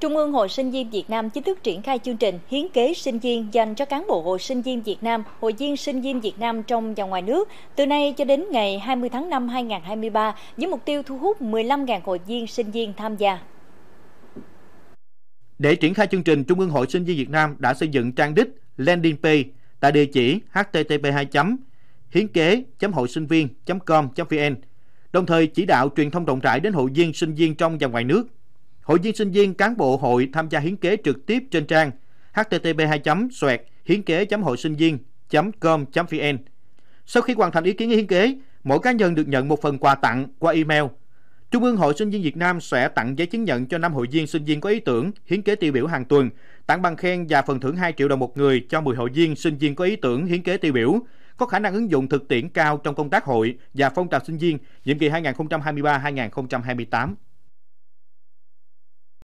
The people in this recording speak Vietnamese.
Trung ương Hội Sinh viên Việt Nam chính thức triển khai chương trình hiến kế sinh viên dành cho cán bộ Hội Sinh viên Việt Nam, hội viên sinh viên Việt Nam trong và ngoài nước từ nay cho đến ngày 20 tháng 5 2023 với mục tiêu thu hút 15.000 hội viên sinh viên tham gia. Để triển khai chương trình, Trung ương Hội Sinh viên Việt Nam đã xây dựng trang đích landing page tại địa chỉ http 2 hiến kế hội sinh viên com vn đồng thời chỉ đạo truyền thông rộng rãi đến hội viên sinh viên trong và ngoài nước hội viên sinh viên cán bộ hội tham gia hiến kế trực tiếp trên trang http 2 xoẹt hiến kế hội sinh viên com vn sau khi hoàn thành ý kiến hiến kế mỗi cá nhân được nhận một phần quà tặng qua email Trung ương Hội Sinh viên Việt Nam sẽ tặng giấy chứng nhận cho năm hội viên sinh viên có ý tưởng, hiến kế tiêu biểu hàng tuần, tặng bằng khen và phần thưởng 2 triệu đồng một người cho 10 hội viên sinh viên có ý tưởng, hiến kế tiêu biểu, có khả năng ứng dụng thực tiễn cao trong công tác hội và phong trào sinh viên nhiệm kỳ 2023-2028.